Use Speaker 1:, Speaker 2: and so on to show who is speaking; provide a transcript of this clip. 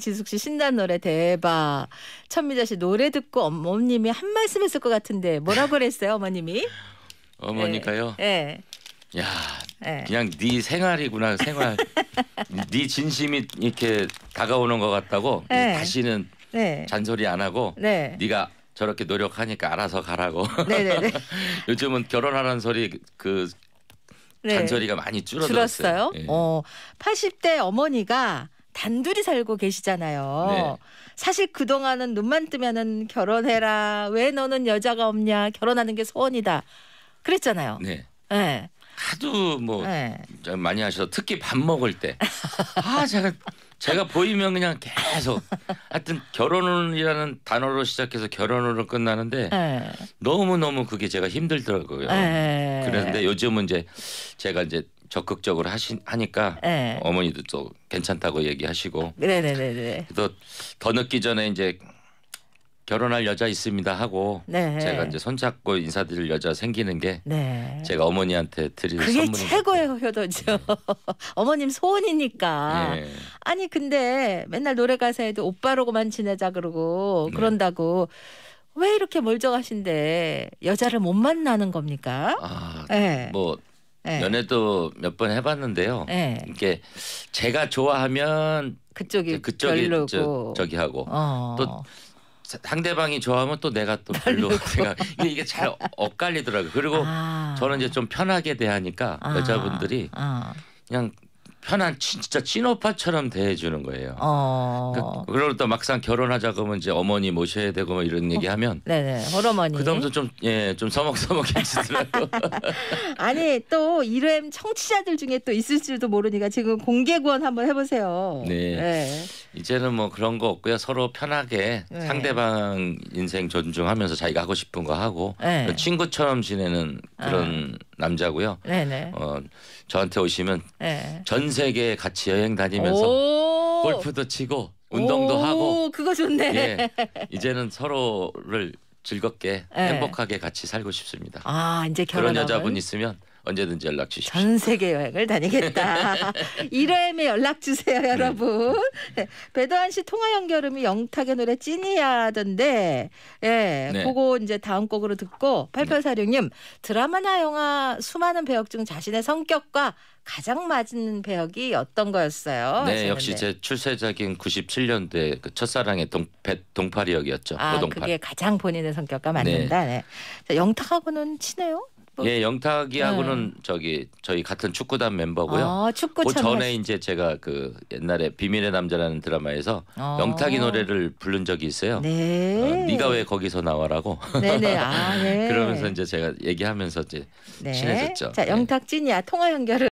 Speaker 1: 지숙 씨 신난 노래 대박. 천미자 씨 노래 듣고 어머님이 한 말씀 했을 것 같은데 뭐라고 그랬어요 어머님이?
Speaker 2: 어머니까요.
Speaker 1: 예. 야, 예.
Speaker 2: 그냥 네 생활이구나 생활. 네 진심이 이렇게 다가오는 것 같다고 예. 다시는 네. 잔소리 안 하고 네. 네가 저렇게 노력하니까 알아서 가라고. 네네네. 네, 네. 요즘은 결혼하라는 소리 그 네. 잔소리가 많이 줄어들었어요. 줄었어요. 예. 어,
Speaker 1: 80대 어머니가 단둘이 살고 계시잖아요. 네. 사실 그동안은 눈만 뜨면은 결혼해라. 왜 너는 여자가 없냐. 결혼하는 게 소원이다. 그랬잖아요. 네. 네.
Speaker 2: 하도 뭐 네. 많이 하셔서 특히 밥 먹을 때. 아, 제가 제가 보이면 그냥 계속 하여튼 결혼이라는 단어로 시작해서 결혼으로 끝나는데 예. 너무 너무 그게 제가 힘들더라고요. 네. 그런데 요즘은 이제 제가 이제 적극적으로 하신 하니까 네. 어머니도 또 괜찮다고 얘기하시고
Speaker 1: 네네네네.
Speaker 2: 또더 늦기 전에 이제 결혼할 여자 있습니다 하고 네. 제가 이제 손잡고 인사드릴 여자 생기는 게 네. 제가 어머니한테 드리는 그게
Speaker 1: 최고의 효도죠. 어머님 소원이니까. 네. 아니 근데 맨날 노래 가사에도 오빠로고만 지내자 그러고 네. 그런다고 왜 이렇게 멀쩡하신데 여자를 못 만나는 겁니까? 아, 네.
Speaker 2: 뭐 네. 연애도 몇 번 해봤는데요. 네. 예. 이게 제가 좋아하면 그쪽이, 그쪽이 별 저, 기 하고 어. 또 상대방이 좋아하면 또 내가 또 별로 제가 이게 잘 엇갈리더라고요. 그리고 아. 저는 이제 좀 편하게 대하니까 아. 여자분들이 아. 그냥 편한 진짜 친오파처럼 대해주는 거예요. 어. 그러니까 그러다 막상 결혼하자고 하면 이제 어머니 모셔야 되고 뭐 이런 어. 얘기하면 네네 어머니 그다음부터 좀예좀 서먹서먹해지더라고.
Speaker 1: 아니 또 이름 청취자들 중에 또 있을지도 모르니까 지금 공개 구원 한번 해보세요. 네. 네.
Speaker 2: 이제는 뭐 그런 거 없고요. 서로 편하게 네. 상대방 인생 존중하면서 자기가 하고 싶은 거 하고 네. 친구처럼 지내는 그런 아. 남자고요. 네네. 네. 어 저한테 오시면 네. 전 세계 에 같이 여행 다니면서 골프도 치고 운동도 하고 그거 좋네. 예, 이제는 서로를 즐겁게 네. 행복하게 같이 살고 싶습니다.
Speaker 1: 아 이제 결혼 그런 여자분
Speaker 2: 있으면 언제든지 연락 주십시오.
Speaker 1: 전 세계 여행을 다니겠다. 1회에 연락 주세요, 네. 여러분. 네. 배도한 씨 통화 연결음이 영탁의 노래 찐이야던데, 예, 네. 그거 이제 다음 곡으로 듣고 8 8사령님 드라마나 영화 수많은 배역 중 자신의 성격과 가장 맞은 배역이 어떤 거였어요? 네, 하셨는데. 역시 제
Speaker 2: 출세작인 97년대 그 첫사랑의 동, 배, 아, 그 동파리 역이었죠. 아, 노동팔. 그게
Speaker 1: 가장 본인의 성격과 맞는다. 네. 네. 영탁하고는 친해요? 뭐 예,
Speaker 2: 영탁이하고는 네. 저기 저희 같은 축구단 멤버고요. 아, 축구 그 전에 하시... 이제 제가 그 옛날에 비밀의 남자라는 드라마에서 어. 영탁이 노래를 부른 적이 있어요. 네. 어, 네가 왜 거기서 나와라고. 네네. 네. 아, 네. 그러면서 이제 제가 얘기하면서 이제
Speaker 1: 네. 친해졌죠. 자, 영탁진이야 통화 연결을.